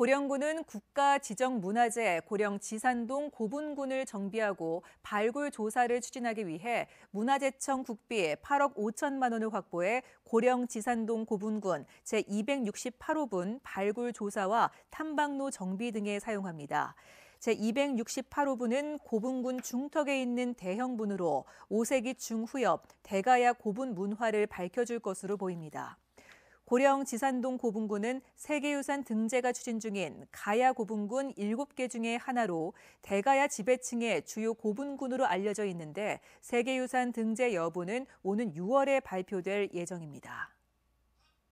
고령군은 국가지정문화재 고령지산동 고분군을 정비하고 발굴 조사를 추진하기 위해 문화재청 국비 8억 5천만 원을 확보해 고령지산동 고분군 제268호분 발굴 조사와 탐방로 정비 등에 사용합니다. 제268호분은 고분군 중턱에 있는 대형분으로 5세기 중후엽 대가야 고분 문화를 밝혀줄 것으로 보입니다. 고령 지산동 고분군은 세계유산 등재가 추진 중인 가야 고분군 7개 중에 하나로 대가야 지배층의 주요 고분군으로 알려져 있는데 세계유산 등재 여부는 오는 6월에 발표될 예정입니다.